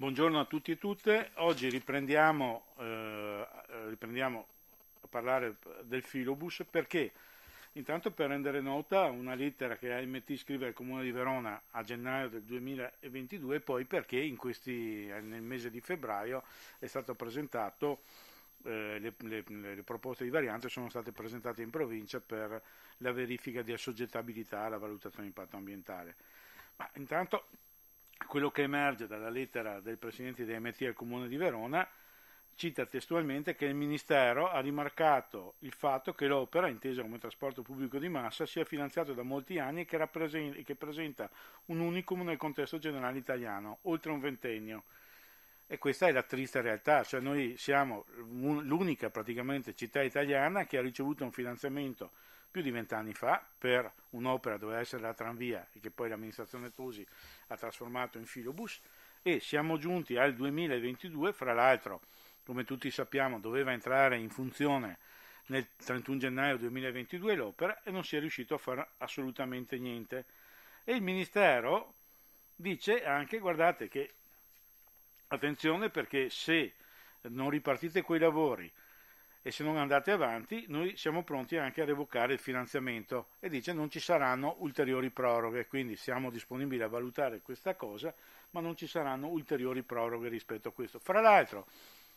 Buongiorno a tutti e tutte, oggi riprendiamo, eh, riprendiamo, a parlare del filobus perché intanto per rendere nota una lettera che AMT scrive al Comune di Verona a gennaio del 2022 e poi perché questi, eh, nel mese di febbraio è stato presentato eh, le, le, le, proposte di variante sono state presentate in provincia per la verifica di assoggettabilità alla valutazione di impatto ambientale. Ma intanto quello che emerge dalla lettera del Presidente di MT al Comune di Verona cita testualmente che il Ministero ha rimarcato il fatto che l'opera, intesa come trasporto pubblico di massa, sia finanziata da molti anni e che, rappresenta, che presenta un unicum nel contesto generale italiano, oltre un ventennio. E questa è la triste realtà, cioè noi siamo l'unica praticamente città italiana che ha ricevuto un finanziamento più di vent'anni fa per un'opera doveva essere la tranvia e che poi l'amministrazione Tosi ha trasformato in filobus e siamo giunti al 2022, fra l'altro come tutti sappiamo doveva entrare in funzione nel 31 gennaio 2022 l'opera e non si è riuscito a fare assolutamente niente. E il Ministero dice anche, guardate che, attenzione perché se non ripartite quei lavori e se non andate avanti noi siamo pronti anche a revocare il finanziamento e dice non ci saranno ulteriori proroghe, quindi siamo disponibili a valutare questa cosa, ma non ci saranno ulteriori proroghe rispetto a questo. Fra l'altro,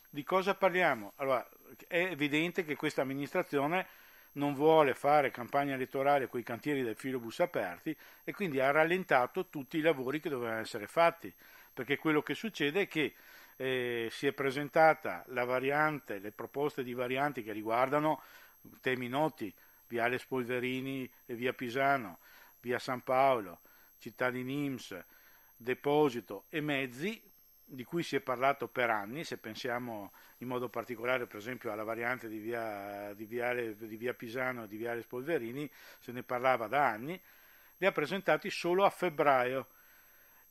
di cosa parliamo? Allora, è evidente che questa amministrazione non vuole fare campagna elettorale con i cantieri del filobus aperti e quindi ha rallentato tutti i lavori che dovevano essere fatti, perché quello che succede è che eh, si è presentata la variante, le proposte di varianti che riguardano temi noti, Viale Spolverini e Via Pisano, Via San Paolo, Città di Nims, Deposito e Mezzi, di cui si è parlato per anni, se pensiamo in modo particolare per esempio alla variante di via, di, viale, di via Pisano e di Viale Spolverini, se ne parlava da anni, li ha presentati solo a febbraio.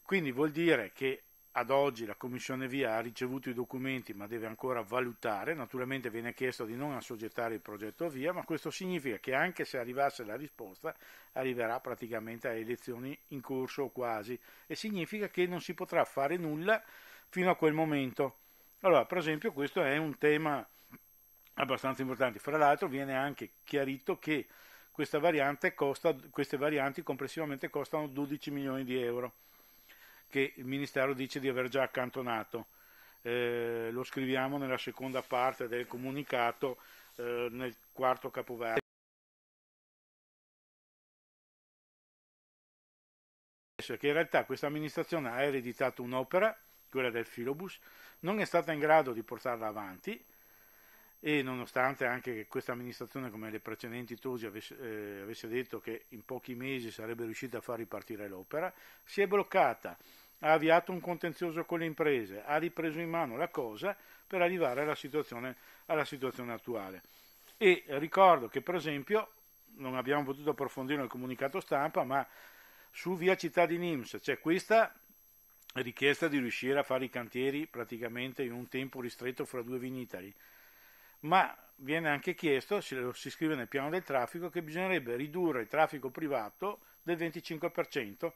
Quindi vuol dire che ad oggi la Commissione Via ha ricevuto i documenti ma deve ancora valutare, naturalmente viene chiesto di non assoggettare il progetto Via, ma questo significa che anche se arrivasse la risposta arriverà praticamente a elezioni in corso o quasi e significa che non si potrà fare nulla fino a quel momento. Allora, per esempio, questo è un tema abbastanza importante. Fra l'altro viene anche chiarito che questa variante costa, queste varianti complessivamente costano 12 milioni di euro che il Ministero dice di aver già accantonato. Eh, lo scriviamo nella seconda parte del comunicato, eh, nel quarto capoverso. che in realtà questa amministrazione ha ereditato un'opera, quella del Filobus, non è stata in grado di portarla avanti e nonostante anche che questa amministrazione, come le precedenti Tosi, avesse, eh, avesse detto che in pochi mesi sarebbe riuscita a far ripartire l'opera, si è bloccata ha avviato un contenzioso con le imprese, ha ripreso in mano la cosa per arrivare alla situazione, alla situazione attuale. E ricordo che per esempio, non abbiamo potuto approfondire nel comunicato stampa, ma su via Città di Nims c'è questa richiesta di riuscire a fare i cantieri praticamente in un tempo ristretto fra due vinitali, ma viene anche chiesto, si scrive nel piano del traffico, che bisognerebbe ridurre il traffico privato del 25%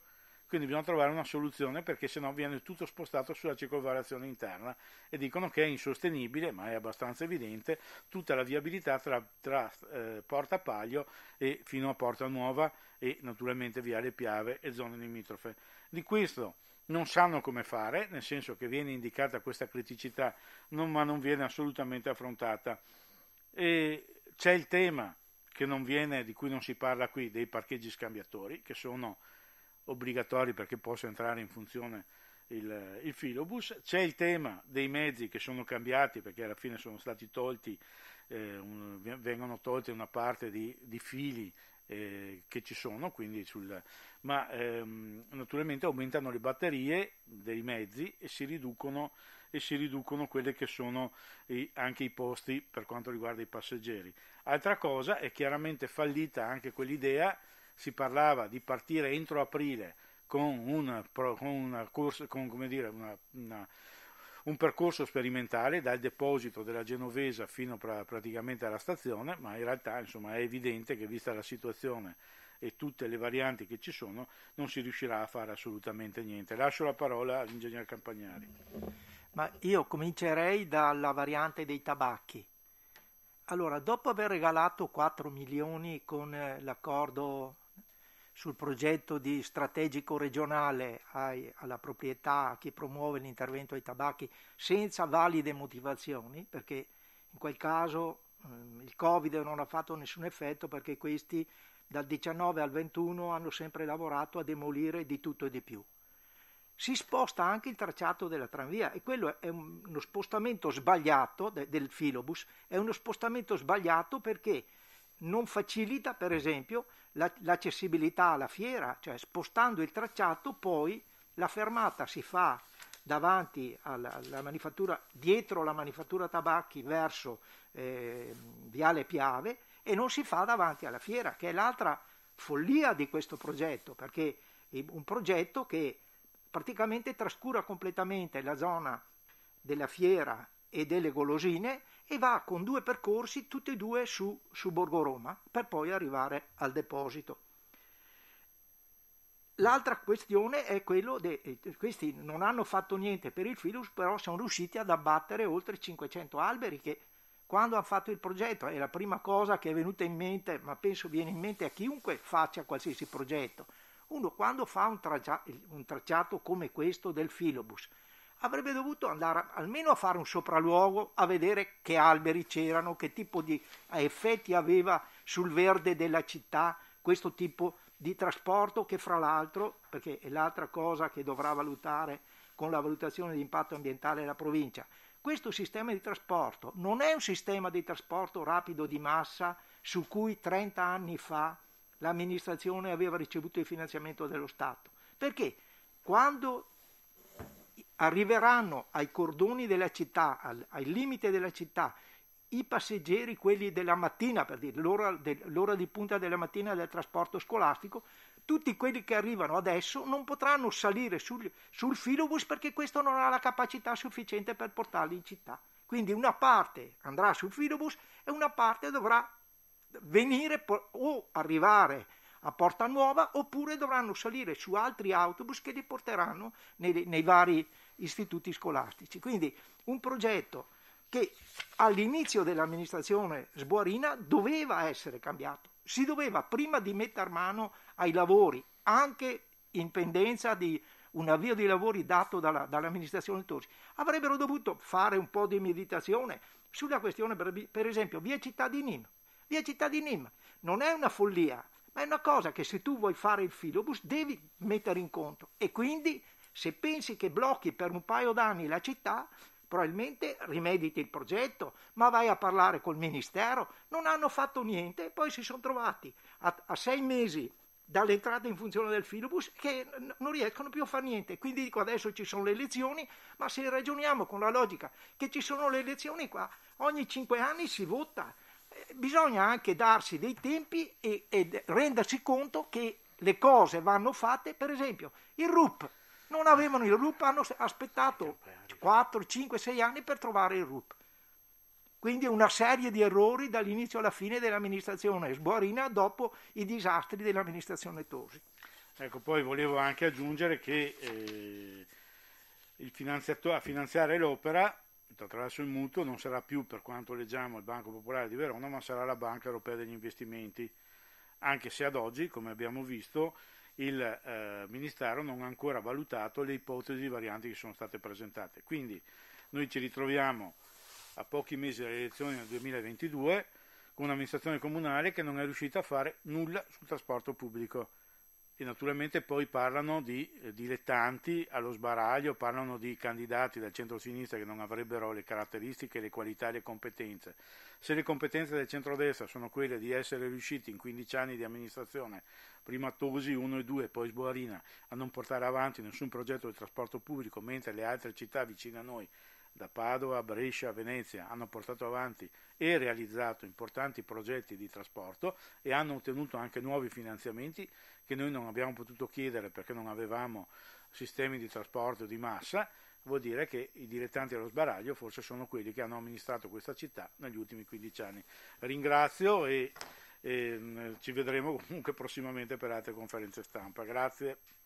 quindi bisogna trovare una soluzione perché sennò viene tutto spostato sulla circolazione interna e dicono che è insostenibile, ma è abbastanza evidente, tutta la viabilità tra, tra eh, Porta Paglio e fino a Porta Nuova e naturalmente via Le Piave e zone limitrofe. Di questo non sanno come fare, nel senso che viene indicata questa criticità, non, ma non viene assolutamente affrontata. E c'è il tema viene, di cui non si parla qui, dei parcheggi scambiatori, che sono obbligatori perché possa entrare in funzione il, il, filobus, c'è il tema dei mezzi che sono cambiati perché alla fine sono stati tolti, eh, un, vengono tolte una parte di, di fili eh, che ci sono, sul, ma ehm, naturalmente aumentano le batterie dei mezzi e si riducono, e si riducono quelli che sono i, anche i posti per quanto riguarda i passeggeri. Altra cosa è chiaramente fallita anche quell'idea si parlava di partire entro aprile con, una, con, una corsa, con dire, una, un percorso sperimentale dal deposito della Genovesa fino pra, praticamente alla stazione, ma in realtà insomma, è evidente che vista la situazione e tutte le varianti che ci sono non si riuscirà a fare assolutamente niente. Lascio la parola all'ingegner Campagnari. Ma io comincerei dalla variante dei tabacchi. Allora, dopo aver regalato 4 milioni con eh, l'accordo sul progetto di strategico regionale ai, alla proprietà, a chi promuove l'intervento ai tabacchi, senza valide motivazioni, perché in quel caso mh, ehm, il Covid non ha fatto nessun effetto perché questi dal 19 al 21 hanno sempre lavorato a demolire di tutto e di più. Si sposta anche il tracciato della tranvia e quello è uno spostamento sbagliato de, del filobus, è uno spostamento sbagliato perché non facilita per esempio la, l'accessibilità alla fiera, cioè spostando il tracciato poi la fermata si fa davanti alla, alla manifattura, dietro la manifattura tabacchi verso eh, Viale Piave e non si fa davanti alla fiera, che è l'altra follia di questo progetto, perché è un progetto che praticamente trascura completamente la zona della fiera e delle golosine e va con due percorsi, tutti e due su, su Borgo Roma, per poi arrivare al deposito. L'altra questione è quello che eh, questi non hanno fatto niente per il Filus, però sono riusciti ad abbattere oltre 500 alberi che quando hanno fatto il progetto è la prima cosa che è venuta in mente, ma penso viene in mente a chiunque faccia qualsiasi progetto. Uno quando fa un, traccia, un tracciato come questo del Filobus, avrebbe dovuto andare almeno a fare un sopralluogo a vedere che alberi c'erano, che tipo di effetti aveva sul verde della città questo tipo di trasporto che fra l'altro, perché è l'altra cosa che dovrà valutare con la valutazione di impatto ambientale la provincia, questo sistema di trasporto non è un sistema di trasporto rapido di massa su cui 30 anni fa l'amministrazione aveva ricevuto il finanziamento dello Stato. Perché quando arriveranno ai cordoni della città, al, ai limiti della città, i passeggeri, quelli della mattina, per dire l'ora, de, l'ora di punta della mattina del trasporto scolastico, tutti quelli che arrivano adesso non potranno salire sul, sul filobus perché questo non ha la capacità sufficiente per portarli in città. Quindi una parte andrà sul filobus e una parte dovrà venire o arrivare a Porta Nuova oppure dovranno salire su altri autobus che li porteranno nei, nei vari istituti scolastici. Quindi un progetto che all'inizio dell'amministrazione sbuarina doveva essere cambiato, si doveva prima di mettere mano ai lavori, anche in pendenza di un avvio di lavori dato dalla, dall'amministrazione Torsi, avrebbero dovuto fare un po' di meditazione sulla questione, per, per esempio, via città di Nîmes. Via città di Nîmes non è una follia, ma è una cosa che se tu vuoi fare il filobus devi mettere in conto e quindi se pensi che blocchi per un paio d'anni la città, probabilmente rimediti il progetto, ma vai a parlare col ministero, non hanno fatto niente e poi si sono trovati a, a sei mesi dall'entrata in funzione del filobus che non riescono più a fare niente. Quindi dico adesso ci sono le elezioni, ma se ragioniamo con la logica che ci sono le elezioni qua, ogni cinque anni si vota bisogna anche darsi dei tempi e, e rendersi conto che le cose vanno fatte, per esempio il RUP, non avevano il RUP, hanno aspettato 4, 5, 6 anni per trovare il RUP. Quindi una serie di errori dall'inizio alla fine dell'amministrazione Sborina dopo i disastri dell'amministrazione Tosi. Ecco, poi volevo anche aggiungere che eh, a finanziare l'opera attraverso il mutuo non sarà più, per quanto leggiamo, il Banco Popolare di Verona, ma sarà la Banca Europea degli Investimenti, anche se ad oggi, come abbiamo visto, il eh, Ministero non ha ancora valutato le ipotesi di varianti che sono state presentate. Quindi noi ci ritroviamo a pochi mesi dalle elezioni del 2022 con un'amministrazione comunale che non è riuscita a fare nulla sul trasporto pubblico e naturalmente poi parlano di eh, dilettanti allo sbaraglio, parlano di candidati dal centro-sinistra che non avrebbero le caratteristiche, le qualità e le competenze. Se le competenze del centro-destra sono quelle di essere riusciti in 15 anni di amministrazione, prima Tosi 1 e 2, poi Sboarina, a non portare avanti nessun progetto di trasporto pubblico, mentre le altre città vicine a noi da Padova Brescia Venezia hanno portato avanti e realizzato importanti progetti di trasporto e hanno ottenuto anche nuovi finanziamenti che noi non abbiamo potuto chiedere perché non avevamo sistemi di trasporto di massa, vuol dire che i dilettanti allo sbaraglio forse sono quelli che hanno amministrato questa città negli ultimi 15 anni. Ringrazio e, e ehm, ci vedremo comunque prossimamente per altre conferenze stampa. Grazie.